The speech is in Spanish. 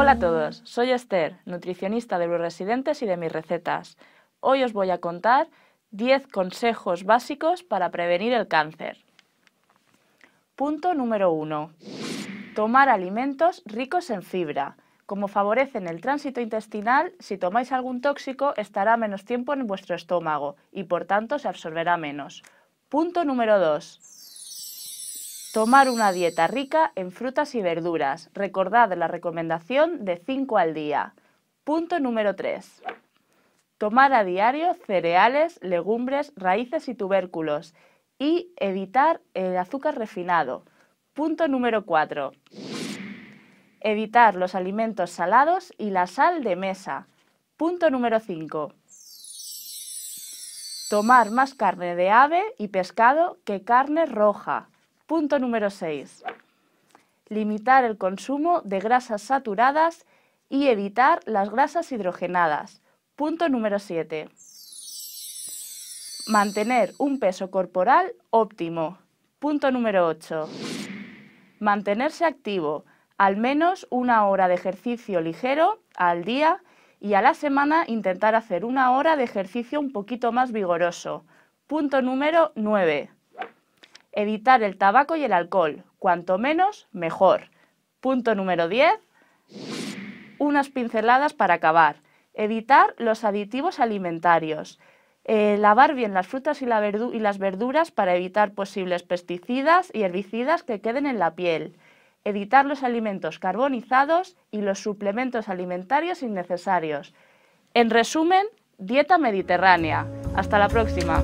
Hola a todos, soy Esther, nutricionista de los residentes y de mis recetas. Hoy os voy a contar 10 consejos básicos para prevenir el cáncer. Punto número 1. Tomar alimentos ricos en fibra. Como favorecen el tránsito intestinal, si tomáis algún tóxico estará menos tiempo en vuestro estómago y por tanto se absorberá menos. Punto número 2. Tomar una dieta rica en frutas y verduras. Recordad la recomendación de 5 al día. Punto número 3. Tomar a diario cereales, legumbres, raíces y tubérculos. Y evitar el azúcar refinado. Punto número 4. Evitar los alimentos salados y la sal de mesa. Punto número 5. Tomar más carne de ave y pescado que carne roja. Punto número 6. Limitar el consumo de grasas saturadas y evitar las grasas hidrogenadas. Punto número 7. Mantener un peso corporal óptimo. Punto número 8. Mantenerse activo, al menos una hora de ejercicio ligero al día y a la semana intentar hacer una hora de ejercicio un poquito más vigoroso. Punto número 9. Evitar el tabaco y el alcohol. Cuanto menos, mejor. Punto número 10. Unas pinceladas para acabar. Evitar los aditivos alimentarios. Eh, lavar bien las frutas y, y, las verduras para evitar posibles pesticidas y herbicidas que queden en la piel. Evitar los alimentos carbonizados y los suplementos alimentarios innecesarios. En resumen, dieta mediterránea. Hasta la próxima.